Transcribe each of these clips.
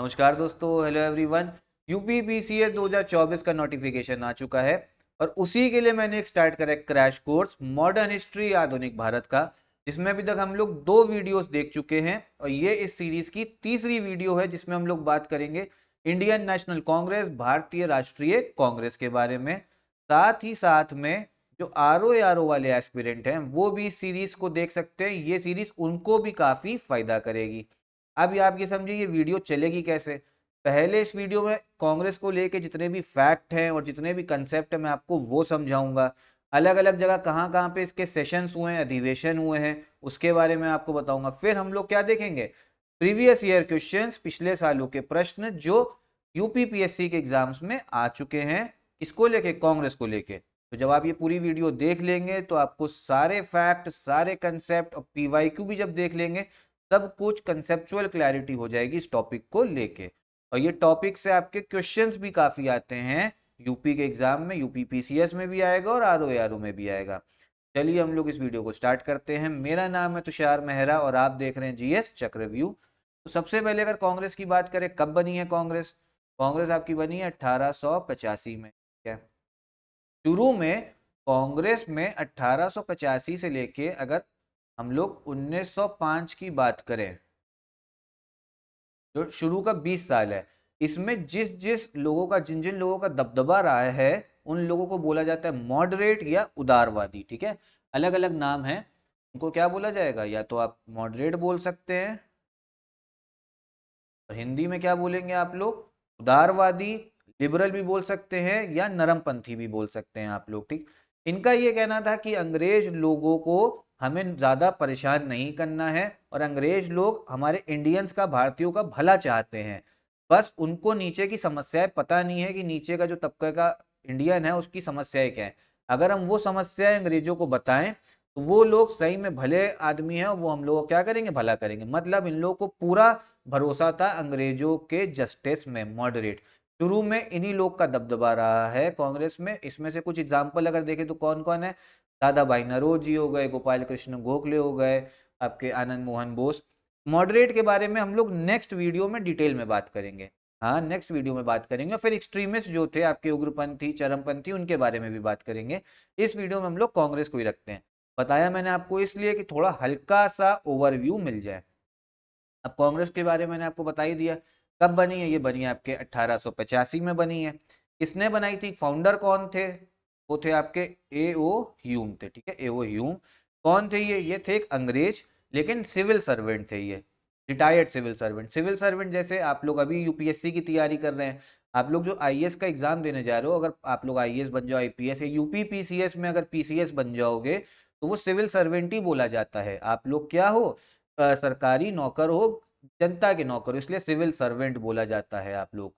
नमस्कार दोस्तों hello everyone यूपीपीसीए 2024 का नोटिफिकेशन आ चुका है और उसी के लिए मैंने एक स्टार्ट करा क्रैश कोर्स मॉडर्न हिस्ट्री आधुनिक भारत का जिसमें अभी तक हम लोग दो वीडियोस देख चुके हैं और ये इस सीरीज की तीसरी वीडियो है जिसमें हम लोग बात करेंगे इंडियन नेशनल कांग्रेस भारतीय राष्ट्रीय कांग्रेस के बारे में साथ ही साथ में जो आर ओ आर ओ वाले एस्पिरेंट हैं वो भी सीरीज को देख सकते हैं ये सीरीज उनको भी काफी फायदा करेगी अभी आप ये समझिए ये वीडियो चलेगी कैसे पहले इस वीडियो में कांग्रेस को लेके जितने भी फैक्ट हैं और जितने भी कंसेप्ट हैं मैं आपको वो समझाऊंगा अलग अलग जगह कहाँ कहाँ पे इसके सेशंस हुए हैं अधिवेशन हुए हैं उसके बारे में आपको बताऊंगा फिर हम लोग क्या देखेंगे प्रीवियस ईयर क्वेश्चन पिछले सालों के प्रश्न जो यूपीपीएससी के एग्जाम्स में आ चुके हैं इसको लेके कांग्रेस को लेके तो जब आप ये पूरी वीडियो देख लेंगे तो आपको सारे फैक्ट सारे कंसेप्ट और पीवाईक्यू भी जब देख लेंगे सब कुछ कंसेप्चुअल क्लैरिटी हो जाएगी इस टॉपिक को लेके और ये टॉपिक से आपके क्वेश्चंस भी काफी आते हैं यूपी के एग्जाम में यूपी पीसीएस में भी आएगा और आर ओ में भी आएगा चलिए हम लोग इस वीडियो को स्टार्ट करते हैं मेरा नाम है तुषार मेहरा और आप देख रहे हैं जीएस चक्रव्यू तो सबसे पहले अगर कांग्रेस की बात करें कब बनी है कांग्रेस कांग्रेस आपकी बनी है अठारह में ठीक है शुरू में कांग्रेस में 1885 से लेके अगर हम लोग 1905 की बात करें जो शुरू का 20 साल है इसमें जिस जिस लोगों का जिन जिन लोगों का दबदबा रहा है उन लोगों को बोला जाता है मॉडरेट या उदारवादी ठीक है अलग अलग नाम है उनको क्या बोला जाएगा या तो आप मॉडरेट बोल सकते हैं तो हिंदी में क्या बोलेंगे आप लोग उदारवादी लिबरल भी बोल सकते हैं या नरमपंथी भी बोल सकते हैं आप लोग ठीक इनका ये कहना था कि अंग्रेज लोगों को हमें ज़्यादा परेशान नहीं करना है और अंग्रेज लोग हमारे इंडियंस का भारतीयों का भला चाहते हैं बस उनको नीचे की समस्याएं पता नहीं है कि नीचे का जो तबके का इंडियन है उसकी समस्याएं क्या है अगर हम वो समस्याएं अंग्रेजों को बताएं तो वो लोग सही में भले आदमी हैं वो हम लोग क्या करेंगे भला करेंगे मतलब इन लोगों को पूरा भरोसा था अंग्रेजों के जस्टिस में मॉडरेट शुरू में इन्हीं लोग का दबदबा रहा है कांग्रेस में इसमें से कुछ एग्जाम्पल अगर देखें तो कौन कौन है दादा भाई नरोज जी हो गए गोपाल कृष्ण गोखले हो गए आपके आनंद मोहन बोस मॉडरेट के बारे में हम लोग नेक्स्ट वीडियो में डिटेल में बात करेंगे हाँ नेक्स्ट वीडियो में बात करेंगे और फिर एक्सट्रीमिस्ट जो थे आपके उग्रपंथी चरमपंथी उनके बारे में भी बात करेंगे इस वीडियो में हम लोग कांग्रेस को ही रखते हैं बताया मैंने आपको इसलिए कि थोड़ा हल्का सा ओवरव्यू मिल जाए अब कांग्रेस के बारे में मैंने आपको बता ही दिया कब बनी है ये बनी है आपके अट्ठारह में बनी है किसने बनाई थी फाउंडर कौन थे वो थे आपके ए ओ ह्यूम थे ठीक है ए ओ ह्यूम कौन थे ये ये थे एक अंग्रेज लेकिन सिविल सर्वेंट थे ये retired civil servant civil servant जैसे आप लोग अभी यूपीएससी की तैयारी कर रहे हैं आप लोग जो आईएएस का एग्जाम देने जा रहे हो अगर आप लोग आईएएस बन जाओ आईपीएस या यूपी पीसीएस में अगर पीसीएस बन जाओगे तो वो सिविल सर्वेंट ही बोला जाता है आप लोग क्या हो आ, सरकारी नौकर हो जनता के नौकर इसलिए सिविल सर्वेंट बोला जाता है आप लोग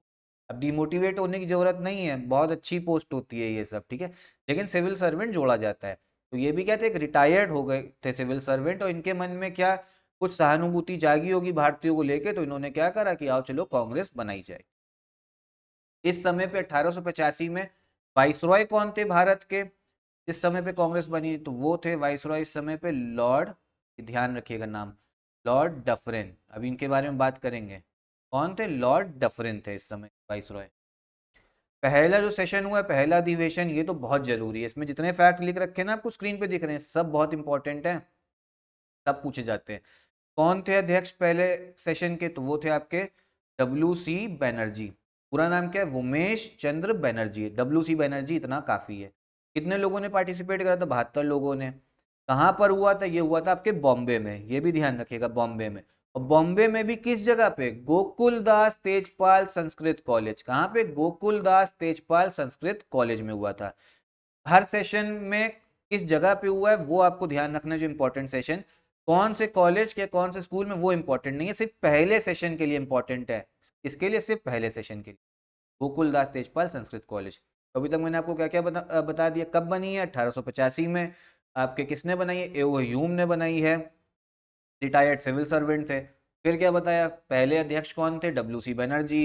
अब डिमोटिवेट होने की जरूरत नहीं है बहुत अच्छी पोस्ट होती है ये सब ठीक है लेकिन सिविल सर्वेंट जोड़ा जाता है तो ये भी कहते हैं रिटायर्ड हो गए थे सिविल सर्वेंट और इनके मन में क्या कुछ सहानुभूति जागी होगी भारतीयों को लेके तो इन्होंने क्या करा कि आओ चलो कांग्रेस बनाई जाए इस समय पे अठारह में वाइस कौन थे भारत के इस समय पे कांग्रेस बनी तो वो थे वाइस इस समय पे लॉर्ड ध्यान रखिएगा नाम लॉर्ड डफरेन अब इनके बारे में बात करेंगे कौन थे लॉर्ड डफरेन थे इस समय वाइस रॉय पहला जो सेशन हुआ है पहला अधिवेशन ये तो बहुत जरूरी है इसमें जितने फैक्ट लिख रखे हैं ना आपको स्क्रीन पे दिख रहे हैं सब बहुत इंपॉर्टेंट है सब पूछे जाते हैं कौन थे अध्यक्ष पहले सेशन के तो वो थे आपके डब्ल्यू सी बैनर्जी पूरा नाम क्या है वोमेश चंद्र बैनर्जी डब्ल्यू सी बैनर्जी इतना काफी है कितने लोगों ने पार्टिसिपेट करा था बहत्तर लोगों ने कहाँ पर हुआ था ये हुआ था आपके बॉम्बे में ये भी ध्यान रखिएगा बॉम्बे में बॉम्बे में भी किस जगह पे गोकुलदास तेजपाल संस्कृत कॉलेज कहाँ पे गोकुलदास तेजपाल संस्कृत कॉलेज में हुआ था हर सेशन में किस जगह पे हुआ है वो आपको ध्यान रखना जो इम्पोर्टेंट सेशन कौन से कॉलेज के कौन से स्कूल में वो इम्पोर्टेंट नहीं है सिर्फ पहले सेशन के लिए इम्पोर्टेंट है इसके लिए सिर्फ पहले सेशन के लिए गोकुलदास तेजपाल संस्कृत कॉलेज तो अभी तक मैंने आपको क्या क्या बता, बता दिया कब बनी है अठारह में आपके किसने बनाई है एओ ह्यूम ने बनाई है रिटायर्ड सिविल सर्वेंट थे फिर क्या बताया पहले अध्यक्ष कौन थे डब्ल्यू सी बनर्जी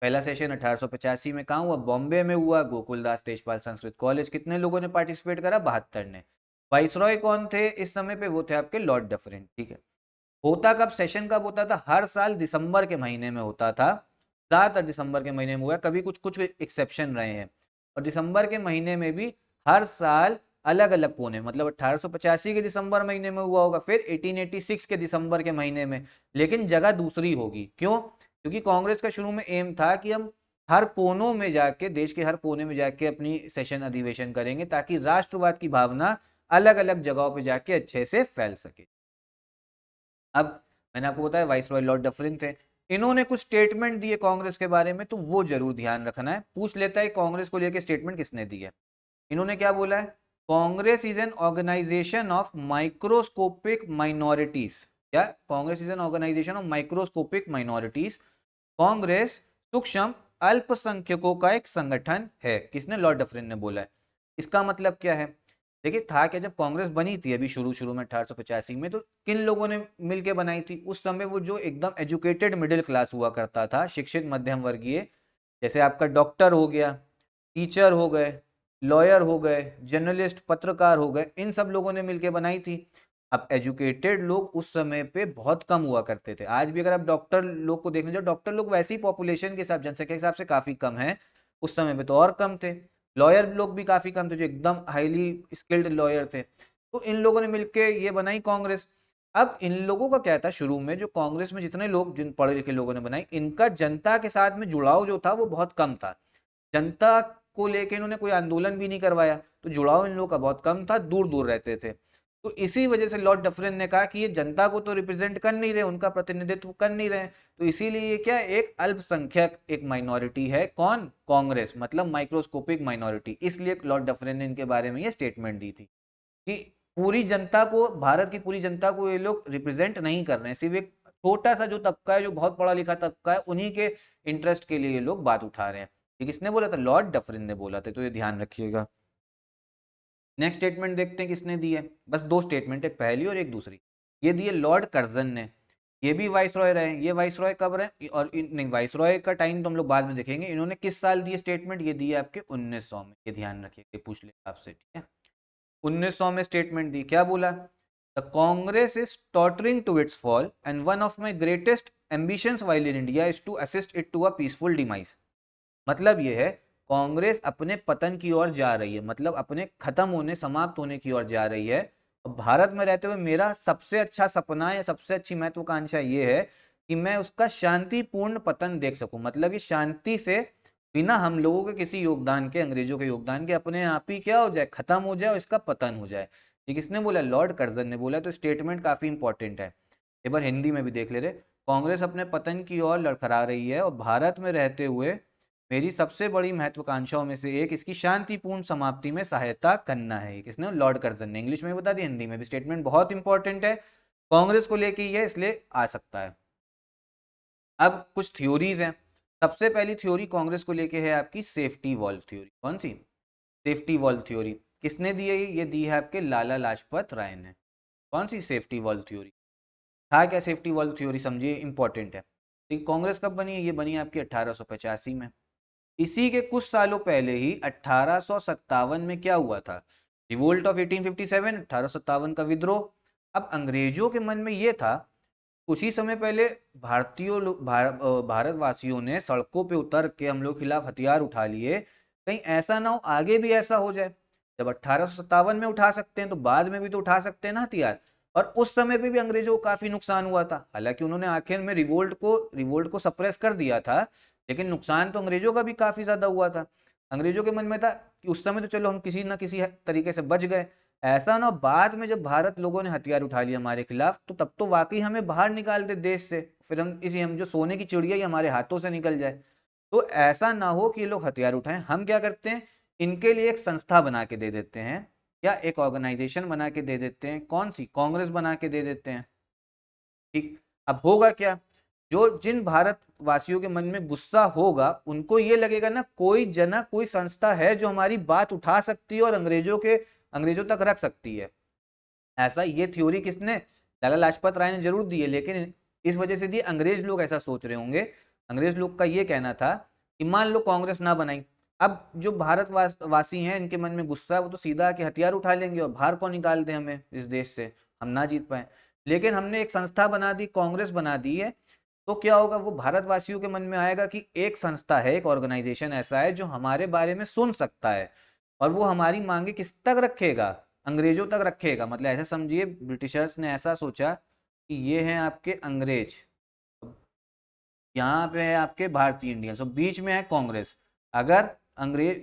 पहला सेशन अठारह में कहाँ हुआ बॉम्बे में हुआ गोकुलदास तेजपाल संस्कृत कॉलेज कितने लोगों ने पार्टिसिपेट करा बहत्तर ने वाइस रॉय कौन थे इस समय पे वो थे आपके लॉर्ड डफरेंट ठीक है होता कब सेशन कब होता था हर साल दिसंबर के महीने में होता था ज्यादातर दिसंबर के महीने में हुआ कभी कुछ कुछ एक्सेप्शन रहे हैं और दिसंबर के महीने में भी हर साल अलग अलग कोने मतलब अठारह के दिसंबर महीने में हुआ होगा फिर 1886 के दिसंबर के महीने में लेकिन जगह दूसरी होगी क्यों क्योंकि कांग्रेस का शुरू में एम था कि हम हर कोनों में जाके देश के हर कोने में जाके अपनी सेशन अधिवेशन करेंगे ताकि राष्ट्रवाद की भावना अलग अलग जगहों पर जाके अच्छे से फैल सके अब मैंने आपको बताया वाइस रॉय लॉर्ड डफरिन थे इन्होंने कुछ स्टेटमेंट दिए कांग्रेस के बारे में तो वो जरूर ध्यान रखना है पूछ लेता है कांग्रेस को लेकर स्टेटमेंट किसने दिया इन्होंने क्या बोला है Congress is an organisation of microscopic minorities क्या Congress is an organisation of microscopic minorities Congress सूक्ष्म अल्पसंख्यकों का एक संगठन है किसने लॉर्ड डफरिन ने बोला है इसका मतलब क्या है देखिए था क्या जब कांग्रेस बनी थी अभी शुरू शुरू में अठारह में तो किन लोगों ने मिलकर बनाई थी उस समय वो जो एकदम एजुकेटेड मिडिल क्लास हुआ करता था शिक्षित मध्यम वर्गीय जैसे आपका डॉक्टर हो गया टीचर हो गए लॉयर हो गए जर्नलिस्ट पत्रकार हो गए इन सब लोगों ने मिलकर बनाई थी अब एजुकेटेड लोग उस समय पे बहुत कम हुआ करते थे आज भी अगर आप डॉक्टर लोग को देखने जाओ डॉक्टर लोग वैसे ही पॉपुलेशन के हिसाब जनसंख्या के हिसाब से काफी कम है उस समय पे तो और कम थे लॉयर लोग भी काफी कम थे जो एकदम हाईली स्किल्ड लॉयर थे तो इन लोगों ने मिलकर ये बनाई कांग्रेस अब इन लोगों का क्या था शुरू में जो कांग्रेस में जितने लोग जिन पढ़े लिखे लोगों ने बनाई इनका जनता के साथ में जुड़ाव जो था वो बहुत कम था जनता को लेके इन्होंने कोई आंदोलन भी नहीं करवाया तो जुड़ाव इन लोगों का बहुत कम था दूर दूर रहते थे तो इसी वजह से लॉर्ड डफरिन ने कहा कि ये जनता को तो रिप्रेजेंट कर नहीं रहे उनका प्रतिनिधित्व कर नहीं रहे तो इसीलिए ये क्या एक अल्पसंख्यक एक माइनॉरिटी है कौन कांग्रेस मतलब माइक्रोस्कोपिक माइनॉरिटी इसलिए लॉर्ड डफरिन ने इनके बारे में ये स्टेटमेंट दी थी कि पूरी जनता को भारत की पूरी जनता को ये लोग रिप्रेजेंट नहीं कर रहे हैं सिर्फ एक छोटा सा जो तबका है जो बहुत पढ़ा लिखा तबका है उन्हीं के इंटरेस्ट के लिए ये लोग बात उठा रहे हैं ये किसने बोला था लॉर्ड डफरिन ने बोला था तो ये ध्यान रखिएगा नेक्स्ट स्टेटमेंट देखते हैं किसने दी है बस दो स्टेटमेंट एक पहली और एक दूसरी ये दी लॉर्ड कर्जन ने ये भी वाइस रॉय रहे ये वाइस रॉय कब रहे और नहीं वाइस रॉय का टाइम तो हम लोग बाद में देखेंगे इन्होंने किस साल दिए स्टेटमेंट ये दिए आपके 1900 में ये ध्यान रखिए पूछ ले आपसे ठीक है 1900 में स्टेटमेंट दी क्या बोला the Congress is tottering to its fall and one of my greatest ambitions while in India is to assist it to a peaceful demise मतलब ये है कांग्रेस अपने पतन की ओर जा रही है मतलब अपने खत्म होने समाप्त होने की ओर जा रही है और भारत में रहते हुए मेरा सबसे अच्छा सपना या सबसे अच्छी महत्वाकांक्षा ये है कि मैं उसका शांतिपूर्ण पतन देख सकूं मतलब ये शांति से बिना हम लोगों के किसी योगदान के अंग्रेजों के योगदान के अपने आप ही क्या हो जाए खत्म हो जाए और इसका पतन हो जाए ये किसने बोला लॉर्ड कर्जन ने बोला तो स्टेटमेंट काफी इंपॉर्टेंट है एक बार हिंदी में भी देख ले रहे कांग्रेस अपने पतन की ओर लड़खड़ा रही है और भारत में रहते हुए मेरी सबसे बड़ी महत्वाकांक्षाओं में से एक इसकी शांतिपूर्ण समाप्ति में सहायता करना है किसने लॉर्ड कर्जन ने इंग्लिश में बता दी हिंदी में भी स्टेटमेंट बहुत इंपॉर्टेंट है कांग्रेस को लेके ये इसलिए आ सकता है अब कुछ थ्योरीज हैं सबसे पहली थ्योरी कांग्रेस को लेके है आपकी सेफ्टी वॉल्व थ्योरी कौन सी सेफ्टी वॉल्व थ्योरी किसने दी है ये दी है आपके लाला लाजपत राय ने कौन सी सेफ्टी वॉल्व थ्योरी था क्या सेफ्टी वॉल्व थ्योरी समझिए इंपॉर्टेंट है तो कांग्रेस कब बनी है ये बनी है आपकी अट्ठारह में इसी के कुछ सालों पहले ही अठारह में क्या हुआ था रिवोल्ट ऑफ 1857 अठारह का विद्रोह अब अंग्रेजों के मन में यह था उसी समय पहले भारतीयों भार, भारतवासियों ने सड़कों पे उतर के हम लोग खिलाफ हथियार उठा लिए कहीं ऐसा ना हो आगे भी ऐसा हो जाए जब अठारह में उठा सकते हैं तो बाद में भी तो उठा सकते हैं ना हथियार और उस समय पे भी अंग्रेजों को काफी नुकसान हुआ था हालांकि उन्होंने आखिर में रिवोल्ट को रिवोल्ट को सप्रेस कर दिया था लेकिन नुकसान तो अंग्रेजों का भी काफ़ी ज़्यादा हुआ था अंग्रेजों के मन में था कि उस समय तो चलो हम किसी ना किसी तरीके से बच गए ऐसा ना बाद में जब भारत लोगों ने हथियार उठा लिया हमारे खिलाफ तो तब तो वाकई हमें बाहर निकालते दे देश से फिर हम इसी हम जो सोने की चिड़िया ही हमारे हाथों से निकल जाए तो ऐसा ना हो कि ये लोग हथियार उठाएं हम क्या करते हैं इनके लिए एक संस्था बना के दे देते हैं या एक ऑर्गेनाइजेशन बना के दे देते हैं कौन सी कांग्रेस बना के दे देते हैं ठीक अब होगा क्या जो जिन भारतवासियों के मन में गुस्सा होगा उनको ये लगेगा ना कोई जना कोई संस्था है जो हमारी बात उठा सकती है और अंग्रेजों के अंग्रेजों तक रख सकती है ऐसा ये थ्योरी किसने लाला लाजपत राय ने जरूर दी है लेकिन इस वजह से दी अंग्रेज लोग ऐसा सोच रहे होंगे अंग्रेज लोग का ये कहना था कि मान लो कांग्रेस ना बनाई अब जो भारतवासी हैं इनके मन में गुस्सा है वो तो सीधा के हथियार उठा लेंगे और बाहर को निकाल दें हमें इस देश से हम ना जीत पाए लेकिन हमने एक संस्था बना दी कांग्रेस बना दी है तो क्या होगा वो भारतवासियों के मन में आएगा कि एक संस्था है एक ऑर्गेनाइजेशन ऐसा है जो हमारे बारे में सुन सकता है और वो हमारी मांगे किस तक रखेगा अंग्रेजों तक रखेगा मतलब ऐसा समझिए ब्रिटिशर्स ने ऐसा सोचा कि ये हैं आपके अंग्रेज यहाँ पे है आपके भारतीय इंडियन और बीच में है कांग्रेस अगर अंग्रेज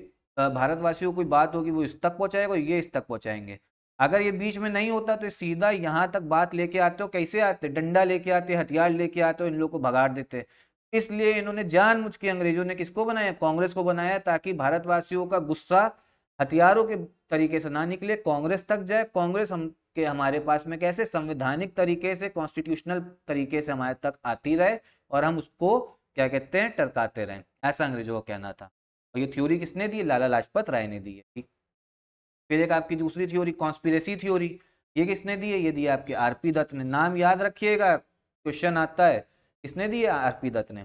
भारतवासियों कोई बात होगी वो इस तक पहुंचाएगा ये इस तक पहुंचाएंगे अगर ये बीच में नहीं होता तो सीधा यहाँ तक बात लेके आते हो कैसे आते डंडा लेके आते हथियार लेके आते हो इन लोग को भगाड़ देते इसलिए इन्होंने जान मुझ के अंग्रेजों ने किसको बनाया कांग्रेस को बनाया ताकि भारतवासियों का गुस्सा हथियारों के तरीके से ना निकले कांग्रेस तक जाए कांग्रेस हम के हमारे पास में कैसे संवैधानिक तरीके से कॉन्स्टिट्यूशनल तरीके से हमारे तक आती रहे और हम उसको क्या कहते हैं टरकाते रहें ऐसा अंग्रेजों का कहना था और ये थ्योरी किसने दी लाला लाजपत राय ने दी है फिर एक आपकी दूसरी थ्योरी कॉन्स्पिरेसी थ्योरी ये किसने दी है ये दी आपके आर पी दत्त ने नाम याद रखिएगा क्वेश्चन आता है किसने दिए आरपी आर पी दत्त ने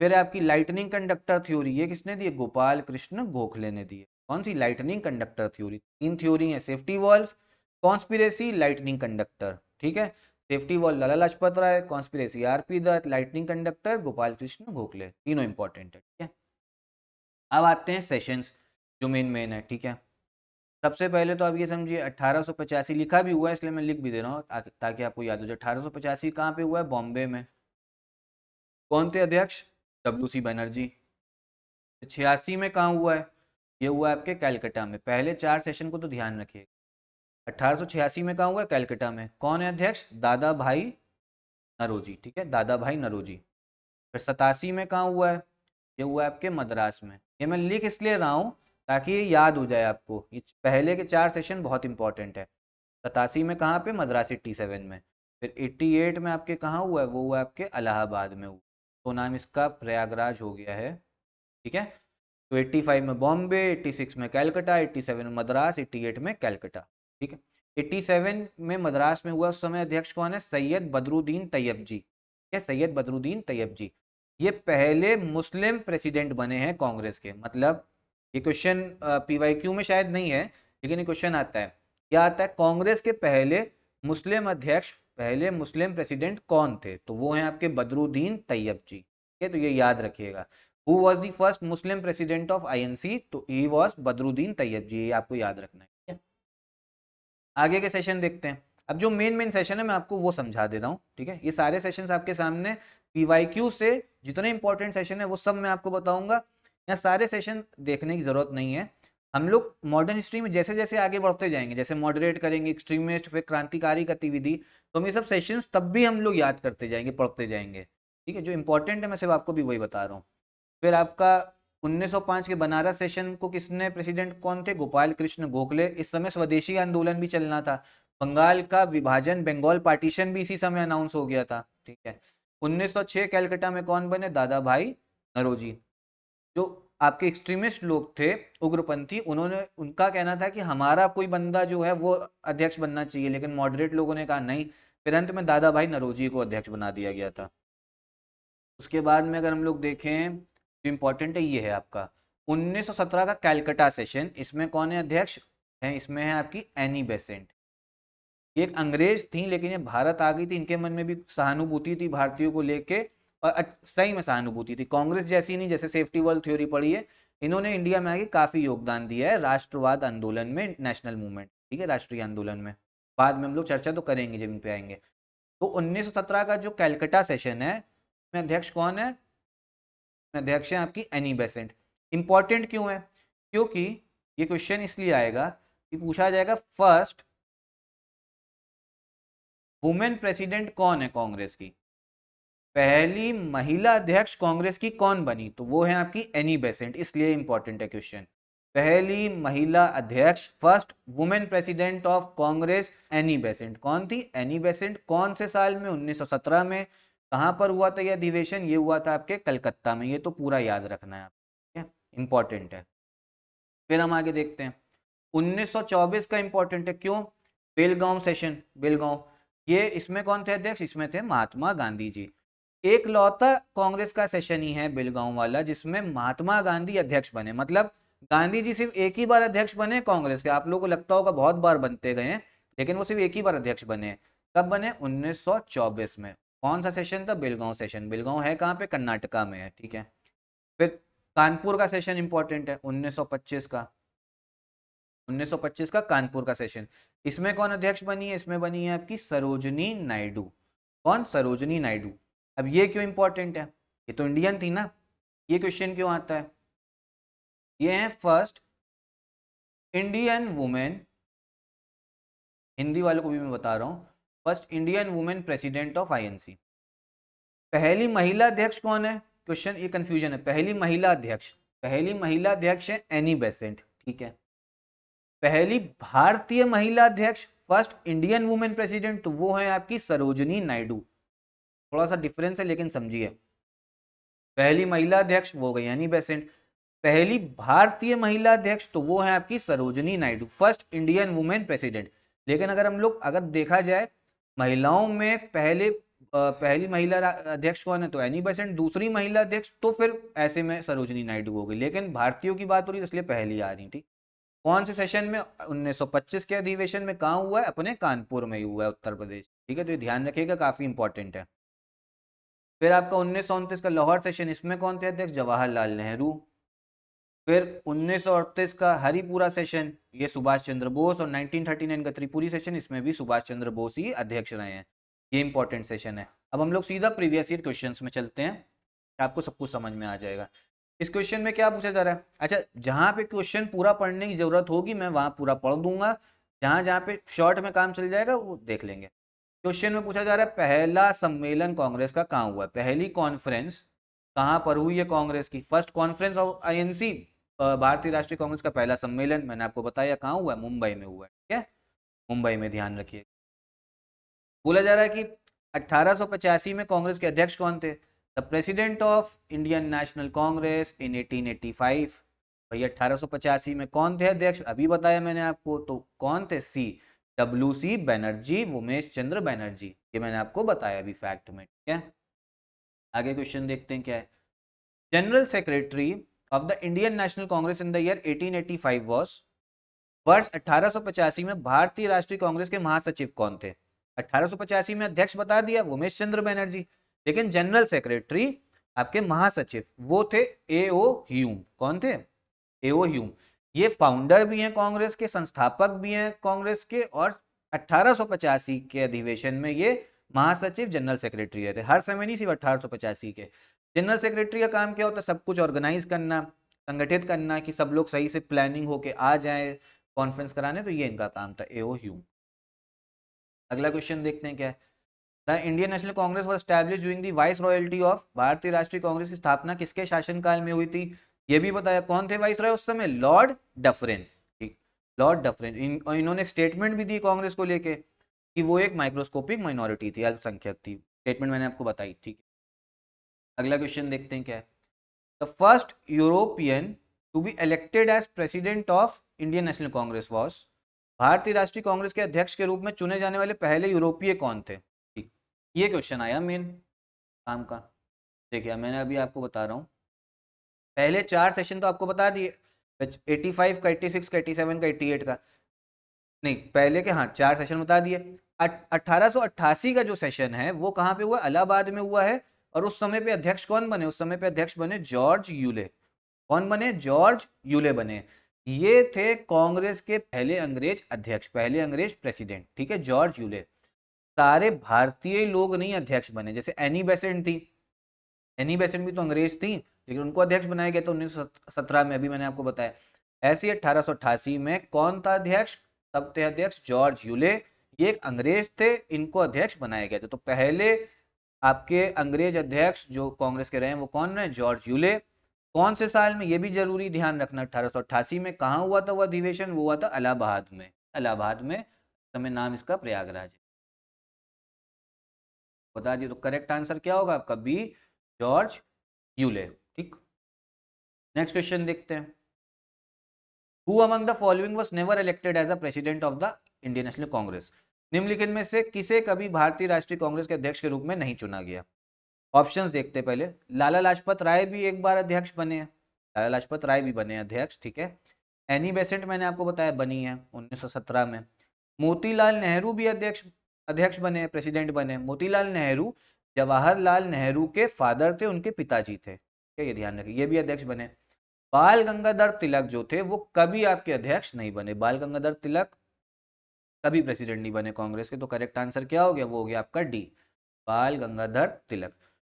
फिर आपकी लाइटनिंग कंडक्टर थ्योरी ये किसने दी गोपाल कृष्ण गोखले ने दी है कौन सी लाइटनिंग कंडक्टर थ्योरी तीन थ्योरी है safety valve conspiracy lightning conductor ठीक है safety valve Lala Lajpat Rai conspiracy R P Dutt lightning conductor Gopal Krishna Gokhale तीनों इंपॉर्टेंट है ठीक है अब आते हैं सेशंस जो मेन मेन है ठीक है सबसे पहले तो आप ये समझिए अट्ठारह लिखा भी हुआ है इसलिए मैं लिख भी दे रहा हूँ ताकि आपको याद हो जाए अठारह सौ पचासी कहाँ पे हुआ है बॉम्बे में कौन थे अध्यक्ष डब्ल्यू सी बनर्जी छियासी में कहाँ हुआ है ये हुआ है आपके कैलकटा में पहले चार सेशन को तो ध्यान रखिए अठारह में कहाँ हुआ है कैलकटा में कौन है अध्यक्ष दादा भाई नरोजी ठीक है दादा भाई नरोजी फिर सतासी में कहाँ हुआ है ये हुआ है आपके मद्रास में ये मैं लिख इसलिए रहा हूँ ताकि ये याद हो जाए आपको ये पहले के चार सेशन बहुत इंपॉर्टेंट है सतासी में कहाँ पे मद्रास एट्टी सेवन में फिर एट्टी एट में आपके कहाँ हुआ है वो हुआ आपके अलाहाबाद में हुआ तो नाम इसका प्रयागराज हो गया है ठीक है तो एट्टी फाइव में बॉम्बे एट्टी सिक्स में कैलकटा एट्टी सेवन में मद्रास एट्टी एट में कैलकटा ठीक है एट्टी सेवन में मद्रास में हुआ उस समय अध्यक्ष कौन है सैयद बदरुद्दीन तैयब जी ठीक है सैयद बदरुद्दीन तैयब जी ये पहले मुस्लिम प्रेसिडेंट बने हैं कांग्रेस के मतलब ये क्वेश्चन पीवाईक्यू में शायद नहीं है लेकिन ये क्वेश्चन आता है क्या आता है कांग्रेस के पहले मुस्लिम अध्यक्ष पहले मुस्लिम प्रेसिडेंट कौन थे तो वो हैं आपके बदरुद्दीन तैयब जी ठीक है तो ये याद रखिएगा who was the first Muslim president of I तो ई वॉज बदरुद्दीन तैयब जी ये आपको याद रखना है आगे के सेशन देखते हैं अब जो मेन मेन सेशन है मैं आपको वो समझा दे रहा हूँ ठीक है ये सारे सेशन आपके सामने पीवाईक्यू से जितने इंपॉर्टेंट सेशन है वो सब मैं आपको बताऊंगा या सारे सेशन देखने की ज़रूरत नहीं है हम लोग मॉडर्न हिस्ट्री में जैसे जैसे आगे बढ़ते जाएंगे जैसे मॉडरेट करेंगे एक्सट्रीमिस्ट फिर क्रांतिकारी गतिविधि तो हम ये सब सेशंस तब भी हम लोग याद करते जाएंगे पढ़ते जाएंगे ठीक है जो इंपॉर्टेंट है मैं सिर्फ आपको भी वही बता रहा हूँ फिर आपका 1905 के बनारस सेशन को किसने प्रेसिडेंट कौन थे गोपाल कृष्ण गोखले इस समय स्वदेशी आंदोलन भी चलना था बंगाल का विभाजन बंगाल पार्टीशन भी इसी समय अनाउंस हो गया था ठीक है उन्नीस सौ में कौन बने दादा भाई नरोजी जो आपके एक्सट्रीमिस्ट लोग थे उग्रपंथी उन्होंने उनका कहना था कि हमारा कोई बंदा जो है वो अध्यक्ष बनना चाहिए लेकिन मॉडरेट लोगों ने कहा नहीं फिर अंत में दादा भाई नरोजी को अध्यक्ष बना दिया गया था उसके बाद में अगर हम लोग देखें तो इम्पोर्टेंट है ये है आपका 1917 का कैलकटा सेशन इसमें कौन है अध्यक्ष है इसमें है आपकी एनी बेसेंट ये एक अंग्रेज थी लेकिन ये भारत आ गई थी इनके मन में भी सहानुभूति थी भारतीयों को लेके और सही में सहानुभूति थी कांग्रेस जैसी नहीं जैसे सेफ्टी वर्ल्ड थ्योरी पढ़ी है इन्होंने इंडिया में आगे काफ़ी योगदान दिया है राष्ट्रवाद आंदोलन में नेशनल मूवमेंट ठीक है राष्ट्रीय आंदोलन में बाद में हम लोग चर्चा तो करेंगे जब इन पे आएंगे तो 1917 का जो कैलकटा सेशन है अध्यक्ष कौन है अध्यक्ष है आपकी एनी बेसेंट इंपॉर्टेंट क्यों है क्योंकि ये क्वेश्चन इसलिए आएगा कि पूछा जाएगा फर्स्ट वुमेन प्रेसिडेंट कौन है कांग्रेस की पहली महिला अध्यक्ष कांग्रेस की कौन बनी तो वो है आपकी एनी बेसेंट इसलिए इंपॉर्टेंट है क्वेश्चन पहली महिला अध्यक्ष first women president of Congress Annie Besant कौन थी एनी बेसेंट कौन से साल में 1917 में कहां पर हुआ था यह अधिवेशन ये हुआ था आपके कलकत्ता में ये तो पूरा याद रखना है आपको इंपॉर्टेंट है फिर हम आगे देखते हैं 1924 का इंपॉर्टेंट है क्यों बेलगांव सेशन बेलगांव ये इसमें कौन थे अध्यक्ष इसमें थे महात्मा गांधी जी एक लौता कांग्रेस का सेशन ही है बिलगांव वाला जिसमें महात्मा गांधी अध्यक्ष बने मतलब गांधी जी सिर्फ एक ही बार अध्यक्ष बने कांग्रेस के आप लोगों को लगता होगा बहुत बार बनते गए लेकिन वो सिर्फ एक ही बार अध्यक्ष बने कब बने 1924 में कौन सा सेशन था बिलगांव सेशन बिलगांव है कहाँ पे कर्नाटका में है ठीक है फिर कानपुर का सेशन इंपॉर्टेंट है उन्नीस का 1925 का कानपुर का सेशन इसमें कौन अध्यक्ष बनी है इसमें बनी है आपकी सरोजनी नायडू कौन सरोजनी नायडू अब ये क्यों इंपॉर्टेंट है ये तो इंडियन थी ना ये क्वेश्चन क्यों आता है ये है फर्स्ट इंडियन वुमेन हिंदी वालों को भी मैं बता रहा हूं first Indian women president of INC पहली महिला अध्यक्ष कौन है क्वेश्चन ये कंफ्यूजन है पहली महिला अध्यक्ष पहली महिला अध्यक्ष है एनी बेसेंट ठीक है पहली भारतीय महिला अध्यक्ष फर्स्ट इंडियन वुमेन प्रेसिडेंट तो वो है आपकी सरोजनी नायडू थोड़ा सा डिफरेंस है लेकिन समझिए पहली महिला अध्यक्ष वो गई यानी बेसेंट पहली भारतीय महिला अध्यक्ष तो वो है आपकी Sarojini Naidu first Indian women president लेकिन अगर हम लोग अगर देखा जाए महिलाओं में पहले पहली महिला अध्यक्ष कौन है तो एनी बेसेंट दूसरी महिला अध्यक्ष तो फिर ऐसे में सरोजनी नायडू हो गई लेकिन भारतीयों की बात हो रही इसलिए पहली आ रही ठीक कौन से सेशन में 1925 के अधिवेशन में कहा हुआ है अपने कानपुर में ही हुआ है उत्तर प्रदेश ठीक है तो ये ध्यान रखिएगा काफी इंपॉर्टेंट है फिर आपका उन्नीस का लाहौर सेशन इसमें कौन थे अध्यक्ष जवाहरलाल नेहरू फिर उन्नीस का हरिपुरा सेशन ये सुभाष चंद्र बोस और 1939 का त्रिपुरी सेशन इसमें भी सुभाष चंद्र बोस ही अध्यक्ष रहे हैं ये इंपॉर्टेंट सेशन है अब हम लोग सीधा प्रीवियस ईयर क्वेश्चन में चलते हैं आपको सब कुछ समझ में आ जाएगा इस क्वेश्चन में क्या पूछा जा रहा है अच्छा जहाँ पे क्वेश्चन पूरा पढ़ने की जरूरत होगी मैं वहां पूरा पढ़ दूंगा जहां जहाँ पे शॉर्ट में काम चल जाएगा वो देख लेंगे क्वेश्चन में पूछा जा रहा है पहला सम्मेलन कांग्रेस का कहाँ हुआ पहली कॉन्फ्रेंस कहाँ पर हुई है कांग्रेस की फर्स्ट कॉन्फ्रेंस ऑफ आईएनसी भारतीय राष्ट्रीय कांग्रेस का पहला सम्मेलन मैंने आपको बताया कहाँ हुआ है मुंबई में हुआ है ठीक है मुंबई में ध्यान रखिए बोला जा रहा है कि 1885 में कांग्रेस के अध्यक्ष कौन थे the president of Indian National Congress in 1885 भैया अठारह में कौन थे अध्यक्ष अभी बताया मैंने आपको तो कौन थे C W C Banerjee Umesh Chandra Banerjee ये मैंने आपको बताया अभी फैक्ट में ठीक है आगे क्वेश्चन देखते हैं क्या है general secretary of the Indian National Congress in the year 1885 was वर्ष 1885 में भारतीय राष्ट्रीय कांग्रेस के महासचिव कौन थे अठारह में अध्यक्ष बता दिया उमेश चंद्र बैनर्जी लेकिन जनरल सेक्रेटरी आपके महासचिव वो थे ए ओ ह्यूम कौन थे ए ओ ह्यूम ये फाउंडर भी हैं कांग्रेस के संस्थापक भी हैं कांग्रेस के और अठारह के अधिवेशन में ये महासचिव जनरल सेक्रेटरी रहे थे हर समय नहीं सिर्फ अठारह के जनरल सेक्रेटरी का काम क्या होता है सब कुछ ऑर्गेनाइज करना संगठित करना कि सब लोग सही से प्लानिंग होके आ जाए कॉन्फ्रेंस कराने तो ये इनका काम था एओ ह्यू अगला क्वेश्चन देखते हैं क्या है the Indian National Congress was establish during the viceroyalty of भारतीय राष्ट्रीय कांग्रेस की स्थापना किसके शासनकाल में हुई थी ये भी बताया कौन थे वाइस राय उस समय लॉर्ड डफरेन ठीक लॉर्ड डफरेन इन, इन्होंने स्टेटमेंट भी दी कांग्रेस को लेके कि वो एक माइक्रोस्कोपिक माइनॉरिटी थी अल्पसंख्यक थी स्टेटमेंट मैंने आपको बताई ठीक अगला क्वेश्चन देखते हैं क्या है the first European to be elected as president of Indian National Congress was भारतीय राष्ट्रीय कांग्रेस के अध्यक्ष के रूप में चुने जाने वाले पहले यूरोपीय कौन थे ठीक ये क्वेश्चन आया मेन काम का देखिए मैंने अभी आपको बता रहा हूँ पहले चार सेशन तो आपको बता दिए 85 का 86 का 87 का 88 का नहीं पहले के हाँ चार सेशन बता दिए अठारह का जो सेशन है वो कहाँ पे हुआ अलाहाबाद में हुआ है और उस समय पे अध्यक्ष कौन बने उस समय पे अध्यक्ष बने जॉर्ज यूले कौन बने जॉर्ज यूले बने ये थे कांग्रेस के पहले अंग्रेज अध्यक्ष पहले अंग्रेज प्रेसिडेंट ठीक है जॉर्ज यूले सारे भारतीय लोग नहीं अध्यक्ष बने जैसे एनी बेसेंट थी एनी बेसेंट भी तो अंग्रेज थी लेकिन उनको अध्यक्ष बनाया गया था उन्नीस में अभी मैंने आपको बताया ऐसे अठारह में कौन था अध्यक्ष तब थे अध्यक्ष जॉर्ज यूले ये एक अंग्रेज थे इनको अध्यक्ष बनाया गया था तो पहले आपके अंग्रेज अध्यक्ष जो कांग्रेस के रहे हैं वो कौन रहे जॉर्ज यूले कौन से साल में ये भी जरूरी ध्यान रखना अठारह में कहा हुआ था वो अधिवेशन वो हुआ था अलाहाबाद में अलाहाबाद में समय नाम इसका प्रयागराज बता दिए तो करेक्ट आंसर क्या होगा आपका बी जॉर्ज यूले ठीक नेक्स्ट क्वेश्चन देखते हैं who among the following was never elected as a president of the Indian National Congress निम्नलिखित में से किसे कभी भारतीय राष्ट्रीय कांग्रेस के अध्यक्ष के रूप में नहीं चुना गया ऑप्शंस देखते पहले लाला लाजपत राय भी एक बार अध्यक्ष बने हैं लाला लाजपत राय भी बने अध्यक्ष ठीक है एनी बेसेंट मैंने आपको बताया बनी है 1917 में मोतीलाल नेहरू भी अध्यक्ष अध्यक्ष बने प्रेसिडेंट बने मोतीलाल नेहरू जवाहरलाल नेहरू के फादर थे उनके पिताजी थे ठीक ये ध्यान रखिए ये भी अध्यक्ष बने बाल गंगाधर तिलक जो थे वो कभी आपके अध्यक्ष नहीं बने बाल गंगाधर तिलक कभी प्रेसिडेंट नहीं बने कांग्रेस के तो करेक्ट आंसर क्या हो गया वो हो गया आपका डी बाल गंगाधर तिलक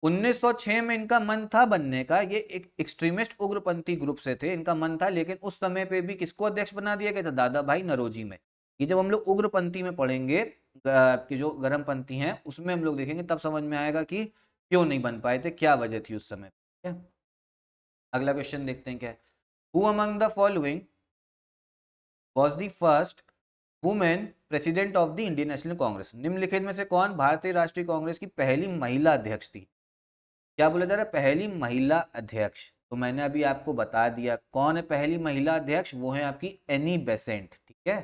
1906 में इनका मन था बनने का ये एक एक्सट्रीमिस्ट उग्रपंथी ग्रुप से थे इनका मन था लेकिन उस समय पे भी किसको अध्यक्ष बना दिया गया था दादा भाई नरोजी में ये जब हम लोग उग्रपंथी में पढ़ेंगे आपके जो पंथी हैं उसमें हम लोग देखेंगे तब समझ में आएगा कि क्यों नहीं बन पाए थे क्या वजह थी उस समय ठीक है अगला क्वेश्चन देखते हैं क्या who among the following was the first women president of the Indian National Congress निम्नलिखित में से कौन भारतीय राष्ट्रीय कांग्रेस की पहली महिला अध्यक्ष थी क्या बोला जा रहा है पहली महिला अध्यक्ष तो मैंने अभी आपको बता दिया कौन है पहली महिला अध्यक्ष वो है आपकी एनी बेसेंट ठीक है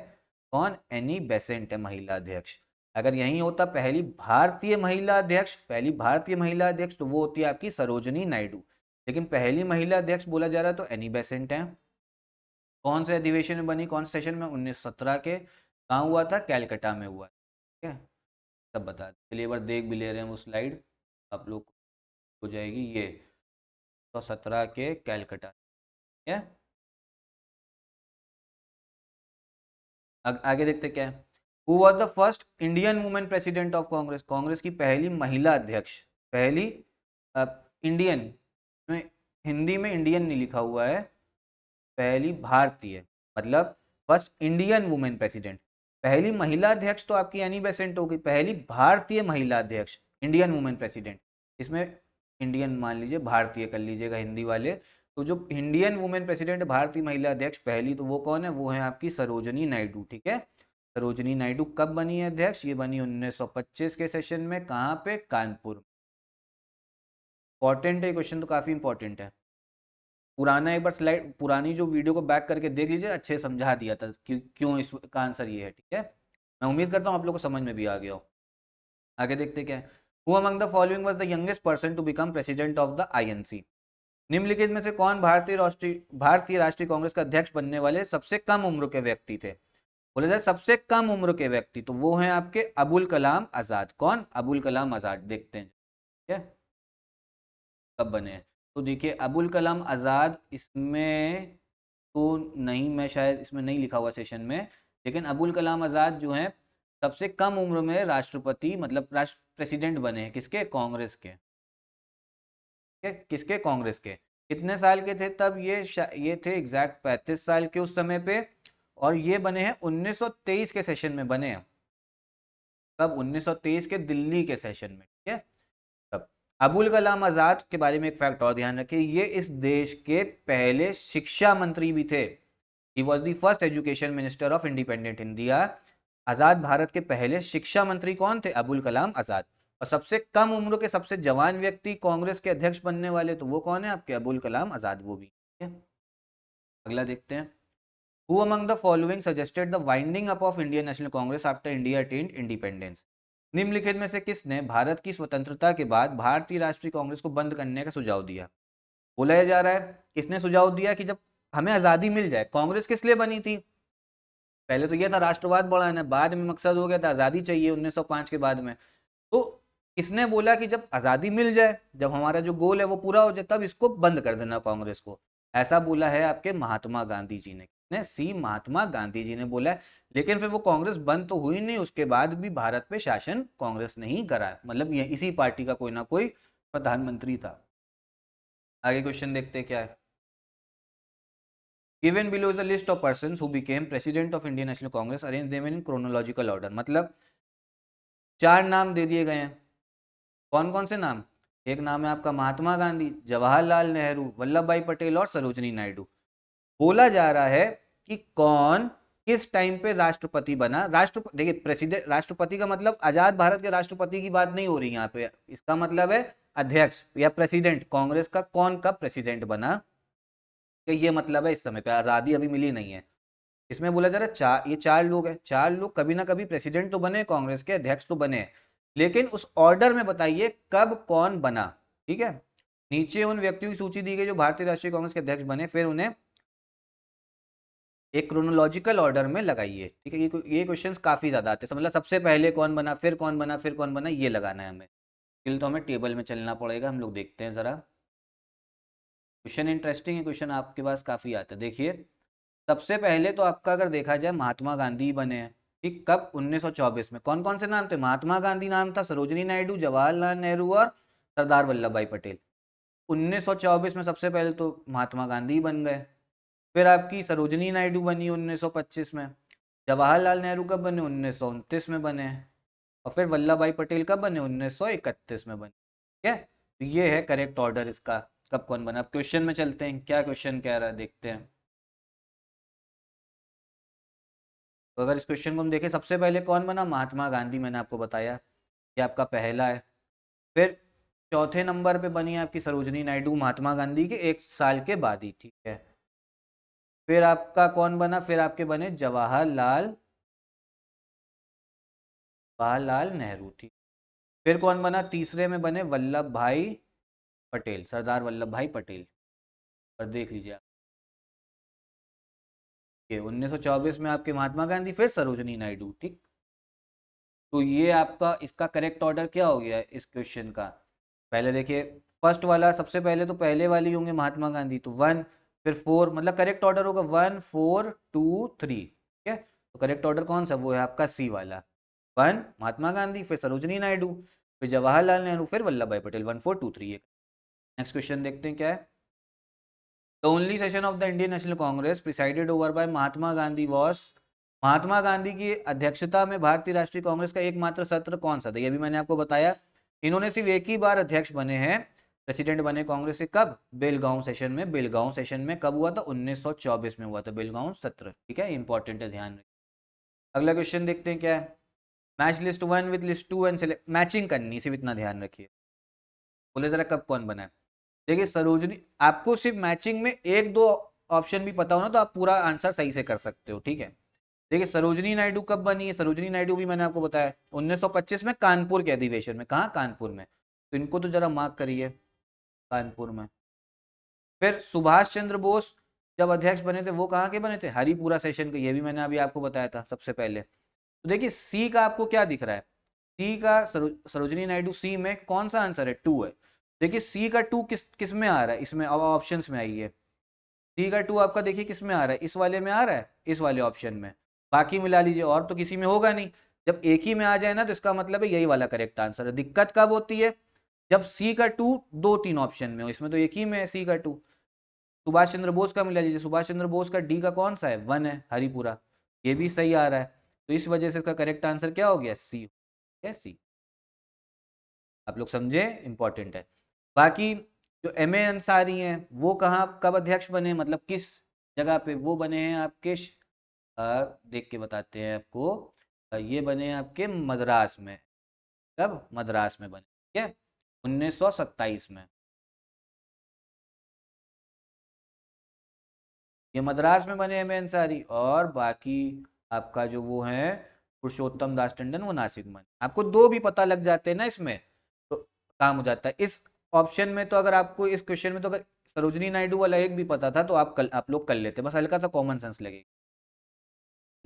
कौन एनी बेसेंट है महिला अध्यक्ष अगर यही होता पहली भारतीय महिला अध्यक्ष पहली भारतीय महिला अध्यक्ष तो वो होती है आपकी सरोजनी नायडू लेकिन पहली महिला अध्यक्ष बोला जा रहा है तो एनी बेसेंट है कौन से अधिवेशन में बनी कौन सेशन में उन्नीस के कहाँ हुआ था कैलकटा में हुआ ठीक है सब बता चलिए एक बार देख भी ले रहे हैं वो स्लाइड आप लोग हो जाएगी ये तो सत्रह के कैलकटा ठीक है आगे देखते क्या है was the first Indian women president of Congress Congress की पहली महिला अध्यक्ष पहली इंडियन में हिंदी में इंडियन नहीं लिखा हुआ है पहली भारतीय मतलब फर्स्ट इंडियन वुमेन प्रेसिडेंट पहली महिला अध्यक्ष तो आपकी एनी बेसेंट होगी पहली भारतीय महिला अध्यक्ष इंडियन वुमेन प्रेसिडेंट इसमें इंडियन मान लीजिए भारतीय कर लीजिएगा हिंदी वाले तो जो इंडियन वुमेन प्रेसिडेंट भारतीय महिला अध्यक्ष पहली तो वो कौन है वो है आपकी सरोजनी नायडू ठीक है सरोजनी नायडू कब बनी है अध्यक्ष ये बनी 1925 के सेशन में कहाँ पे कानपुर इंपॉर्टेंट है क्वेश्चन तो काफी इंपॉर्टेंट है पुराना एक बार स्लाइड पुरानी जो वीडियो को बैक करके देख लीजिए अच्छे समझा दिया था क्यों क्यों इसका आंसर ये है ठीक है मैं उम्मीद करता हूँ आप लोग को समझ में भी आ गया हो आगे देखते क्या है who among the following was the youngest person to become president of the I निम्नलिखित में से कौन भारतीय राष्ट्रीय भारतीय राष्ट्रीय कांग्रेस का अध्यक्ष बनने वाले सबसे कम उम्र के व्यक्ति थे बोले जाए सबसे कम उम्र के व्यक्ति तो वो हैं आपके अबुल कलाम आजाद कौन अबुल कलाम आजाद देखते हैं ठीक है कब बने तो देखिए अबुल कलाम आजाद इसमें तो नहीं मैं शायद इसमें नहीं लिखा हुआ सेशन में लेकिन अबुल कलाम आजाद जो है सबसे कम उम्र में राष्ट्रपति मतलब राष्ट्र प्रेसिडेंट बने हैं किसके कांग्रेस के किसके कांग्रेस के कितने साल के थे तब ये ये थे एग्जैक्ट पैंतीस साल के उस समय पे और ये बने हैं 1923 के सेशन में बने हैं तब 1923 के दिल्ली के सेशन में ठीक है तब अबुल कलाम आजाद के बारे में एक फैक्ट और ध्यान रखिए ये इस देश के पहले शिक्षा मंत्री भी थे he was the first education minister of independent India आजाद भारत के पहले शिक्षा मंत्री कौन थे अबुल कलाम आजाद और सबसे कम उम्र के सबसे जवान व्यक्ति कांग्रेस के अध्यक्ष बनने वाले तो वो कौन है आपके अबुल कलाम आजाद वो भी अगला देखते हैं who among the following suggested the winding up of Indian National Congress after India attained independence निम्नलिखित में से किसने भारत की स्वतंत्रता के बाद भारतीय राष्ट्रीय कांग्रेस को बंद करने का सुझाव दिया बोला जा रहा है किसने सुझाव दिया कि जब हमें आजादी मिल जाए कांग्रेस किस लिए बनी थी पहले तो यह था राष्ट्रवाद बढ़ाना बाद में मकसद हो गया था आजादी चाहिए 1905 के बाद में किसने बोला कि जब आज़ादी मिल जाए जब हमारा जो गोल है वो पूरा हो जाए तब इसको बंद कर देना कांग्रेस को ऐसा बोला है आपके महात्मा गांधी जी ने ने सी महात्मा गांधी जी ने बोला है लेकिन फिर वो कांग्रेस बंद तो हुई नहीं उसके बाद भी भारत पे शासन कांग्रेस ने ही करा मतलब ये इसी पार्टी का कोई ना कोई प्रधानमंत्री था आगे क्वेश्चन देखते क्या है given below is the list of person who became president of Indian National Congress arrange them in chronological order मतलब चार नाम दे दिए गए हैं कौन कौन से नाम एक नाम है आपका महात्मा गांधी जवाहरलाल नेहरू वल्लभ भाई पटेल और सरोजनी नायडू बोला जा रहा है कि कौन किस टाइम पे राष्ट्रपति बना राष्ट्र देखिए प्रेसिडेंट राष्ट्रपति का मतलब आजाद भारत के राष्ट्रपति की बात नहीं हो रही यहाँ पे इसका मतलब है अध्यक्ष या प्रेसिडेंट कांग्रेस का कौन का प्रेसिडेंट बना कि तो ये मतलब है इस समय पे आजादी अभी मिली नहीं है इसमें बोला जा रहा है चार ये चार लोग हैं चार लोग कभी ना कभी प्रेसिडेंट तो बने कांग्रेस के अध्यक्ष तो बने लेकिन उस ऑर्डर में बताइए कब कौन बना ठीक है नीचे उन व्यक्तियों की सूची दी गई जो भारतीय राष्ट्रीय कांग्रेस के अध्यक्ष बने फिर उन्हें एक क्रोनोलॉजिकल ऑर्डर में लगाइए ठीक है ये ये क्वेश्चंस काफ़ी ज़्यादा आते हैं मतलब सबसे पहले कौन बना फिर कौन बना फिर कौन बना ये लगाना है हमें फिर तो हमें टेबल में चलना पड़ेगा हम लोग देखते हैं ज़रा क्वेश्चन इंटरेस्टिंग है क्वेश्चन आपके पास काफ़ी आता है देखिए सबसे पहले तो आपका अगर देखा जाए महात्मा गांधी बने हैं कि कब 1924 में कौन कौन से नाम थे महात्मा गांधी नाम था सरोजनी नायडू जवाहरलाल नेहरू और सरदार वल्लभ भाई पटेल 1924 में सबसे पहले तो महात्मा गांधी बन गए फिर आपकी सरोजनी नायडू बनी 1925 में जवाहरलाल नेहरू कब बने उन्नीस में बने और फिर वल्लभ भाई पटेल कब बने उन्नीस में बने ठीक है तो ये है करेक्ट ऑर्डर इसका कब कौन बना अब क्वेश्चन में चलते हैं क्या क्वेश्चन कह रहा है देखते हैं तो अगर इस क्वेश्चन को हम देखें सबसे पहले कौन बना महात्मा गांधी मैंने आपको बताया ये आपका पहला है फिर चौथे नंबर पे बनी आपकी सरोजनी नायडू महात्मा गांधी के एक साल के बाद ही ठीक है फिर आपका कौन बना फिर आपके बने जवाहरलाल जवाहरलाल नेहरू ठीक फिर कौन बना तीसरे में बने वल्लभ भाई पटेल सरदार वल्लभ भाई पटेल और देख लीजिए आप 1924 में आपके महात्मा गांधी फिर सरोजनी नायडू ठीक तो ये आपका इसका करेक्ट ऑर्डर क्या हो गया इस क्वेश्चन का पहले देखिए फर्स्ट वाला सबसे पहले तो पहले वाली होंगे महात्मा गांधी तो वन फिर फोर मतलब करेक्ट ऑर्डर होगा वन फोर टू थ्री ठीक है तो करेक्ट ऑर्डर कौन सा वो है आपका सी वाला वन महात्मा गांधी फिर सरोजनी नायडू फिर जवाहरलाल नेहरू फिर Vallabh Bhai Patel one four two three next question देखते हैं क्या है The only session of the Indian National Congress presided over by Mahatma Gandhi was महात्मा गांधी की अध्यक्षता में भारतीय राष्ट्रीय कांग्रेस का एकमात्र सत्र कौन सा था यह भी मैंने आपको बताया इन्होंने सिर्फ एक ही बार अध्यक्ष बने हैं प्रेसिडेंट बने कांग्रेस से कब बेलगांव सेशन में बेलगांव सेशन में कब हुआ था 1924 में हुआ था बेलगांव सत्र ठीक है इंपॉर्टेंट है ध्यान अगला क्वेश्चन देखते हैं क्या है match list one with list two and matching करनी सिर्फ इतना ध्यान रखिए बोले जरा कब कौन बना है देखिए सरोजनी आपको सिर्फ मैचिंग में एक दो ऑप्शन भी पता हो ना तो आप पूरा आंसर सही से कर सकते हो ठीक है देखिए सरोजनी नायडू कब बनी है सरोजनी नायडू भी मैंने आपको बताया 1925 में कानपुर के अधिवेशन में कहा कानपुर में तो इनको तो जरा मार्क करिए कानपुर में फिर सुभाष चंद्र बोस जब अध्यक्ष बने थे वो कहाँ के बने थे हरिपुरा सेशन के ये भी मैंने अभी आपको बताया था सबसे पहले तो देखिए सी का आपको क्या दिख रहा है सी का सरो, सरोजनी नायडू सी में कौन सा आंसर है टू है देखिए सी का टू किस किस में आ रहा है इसमें अब ऑप्शंस में आई है सी का टू आपका देखिए किस में आ रहा है इस वाले में आ रहा है इस वाले ऑप्शन में बाकी मिला लीजिए और तो किसी में होगा नहीं जब एक ही में आ जाए ना तो इसका मतलब है यही वाला करेक्ट आंसर है दिक्कत कब होती है जब सी का टू दो तीन ऑप्शन में हो इसमें तो एक ही में है सी का टू सुभाष चंद्र बोस का मिला लीजिए सुभाष चंद्र बोस का डी का कौन सा है वन है हरिपुरा ये भी सही आ रहा है तो इस वजह से इसका करेक्ट आंसर क्या हो गया सी सी आप लोग समझे इंपॉर्टेंट है बाकी जो एम ए अंसारी हैं वो कहाँ कब अध्यक्ष बने मतलब किस जगह पे वो बने हैं आप किस देख के बताते हैं आपको आ, ये बने हैं आपके मद्रास में कब मद्रास में बने ठीक है उन्नीस में ये मद्रास में बने एम ए अंसारी और बाकी आपका जो वो है पुरुषोत्तम दास टंडन वो नासिक में आपको दो भी पता लग जाते हैं ना इसमें तो काम हो जाता है इस ऑप्शन में तो अगर आपको इस क्वेश्चन में तो अगर सरोजनी नायडू वाला एक भी पता था तो आप कल आप लोग कर लेते बस हल्का सा कॉमन सेंस लगेगा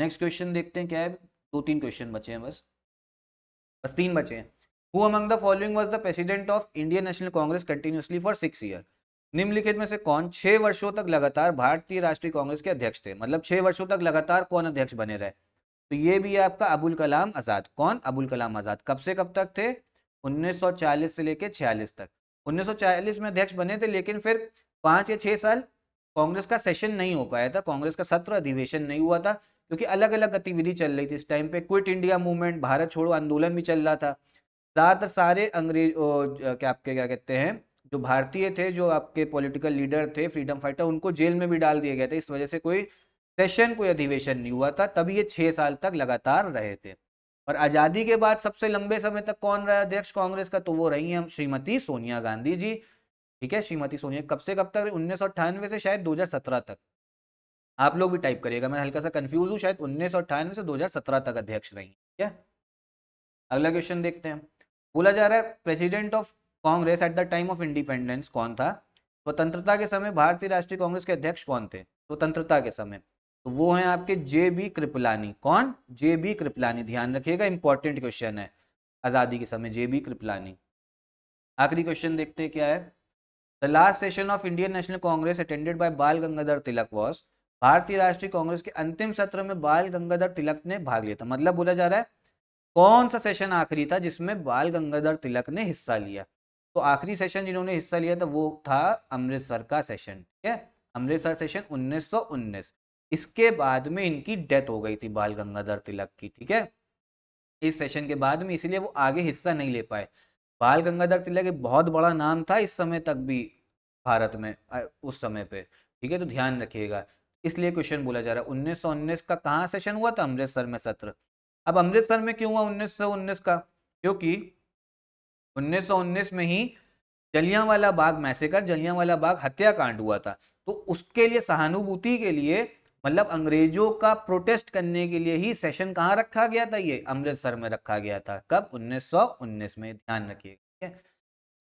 नेक्स्ट क्वेश्चन देखते हैं क्या है दो तीन क्वेश्चन बचे हैं बस बस तीन बचे हैं who among the following was the president of Indian National Congress continuously for six year निम्नलिखित में से कौन छह वर्षों तक लगातार भारतीय राष्ट्रीय कांग्रेस के अध्यक्ष थे मतलब छह वर्षों तक लगातार कौन अध्यक्ष बने रहे तो ये भी है आपका अबुल कलाम आजाद कौन अबुल कलाम आजाद कब से कब तक थे 1940 से लेकर 46 तक 1940 में अध्यक्ष बने थे लेकिन फिर पांच या छह साल कांग्रेस का सेशन नहीं हो पाया था कांग्रेस का सत्र अधिवेशन नहीं हुआ था क्योंकि अलग अलग गतिविधि चल रही थी इस टाइम पे क्विट इंडिया मूवमेंट भारत छोड़ो आंदोलन भी चल रहा था ज्यादातर सारे अंग्रेज क्या आपके क्या कहते हैं जो भारतीय थे जो आपके पॉलिटिकल लीडर थे फ्रीडम फाइटर उनको जेल में भी डाल दिया गया था इस वजह से कोई सेशन कोई अधिवेशन नहीं हुआ था तभी ये छह साल तक लगातार रहे थे और आजादी के बाद सबसे लंबे समय तक कौन रहा अध्यक्ष कांग्रेस का तो वो रही है हम श्रीमती सोनिया गांधी जी ठीक है श्रीमती सोनिया कब से कब तक उन्नीस से शायद दो तक आप लोग भी टाइप करिएगा मैं हल्का सा कंफ्यूज हूँ शायद उन्नीस से दो तक अध्यक्ष रही ठीक है अगला क्वेश्चन देखते हैं बोला जा रहा है president of Congress at the time of independence कौन था स्वतंत्रता के समय भारतीय राष्ट्रीय कांग्रेस के अध्यक्ष कौन थे स्वतंत्रता के समय तो वो है आपके जे बी कृपलानी कौन जे बी कृपलानी ध्यान रखिएगा इंपॉर्टेंट क्वेश्चन है आज़ादी के समय जे बी कृपलानी आखिरी क्वेश्चन देखते हैं क्या है the last session of Indian National Congress attended by Bal Gangadhar Tilak was भारतीय राष्ट्रीय कांग्रेस के अंतिम सत्र में बाल गंगाधर तिलक ने भाग लिया था मतलब बोला जा रहा है कौन सा सेशन आखिरी था जिसमें बाल गंगाधर तिलक ने हिस्सा लिया तो आखिरी सेशन जिन्होंने हिस्सा लिया था वो था अमृतसर का सेशन ठीक है अमृतसर सेशन उन्नीस इसके बाद में इनकी डेथ हो गई थी बाल गंगाधर तिलक की ठीक है इस सेशन के बाद में इसलिए वो आगे हिस्सा नहीं ले पाए बाल गंगाधर तिलक एक बहुत बड़ा नाम था इस समय तक भी भारत में उस समय पे ठीक है तो ध्यान रखिएगा इसलिए क्वेश्चन बोला जा रहा है उन्नीस का कहाँ सेशन हुआ था अमृतसर में सत्र अब अमृतसर में क्यों हुआ उन्नीस का क्योंकि उन्नीस उन्नीस में ही जलियांवाला बाग मैसेकर जलियांवाला बाग हत्याकांड हुआ था तो उसके लिए सहानुभूति के लिए मतलब अंग्रेजों का प्रोटेस्ट करने के लिए ही सेशन कहाँ रखा गया था ये अमृतसर में रखा गया था कब 1919 में ध्यान रखिएगा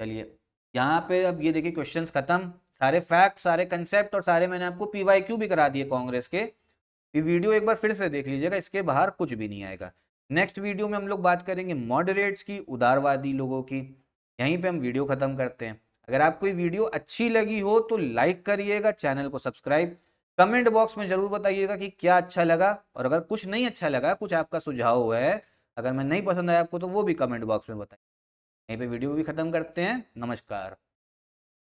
चलिए यहाँ पे अब ये देखिए क्वेश्चंस खत्म सारे फैक्ट सारे कंसेप्ट और सारे मैंने आपको पी भी करा दिए कांग्रेस के ये वीडियो एक बार फिर से देख लीजिएगा इसके बाहर कुछ भी नहीं आएगा नेक्स्ट वीडियो में हम लोग बात करेंगे मॉडरेट्स की उदारवादी लोगों की यहीं पर हम वीडियो खत्म करते हैं अगर आपको ये वीडियो अच्छी लगी हो तो लाइक करिएगा चैनल को सब्सक्राइब कमेंट बॉक्स में जरूर बताइएगा कि क्या अच्छा लगा और अगर कुछ नहीं अच्छा लगा कुछ आपका सुझाव है अगर मैं नहीं पसंद आया आपको तो वो भी कमेंट बॉक्स में बताइए यहीं पे वीडियो भी खत्म करते हैं नमस्कार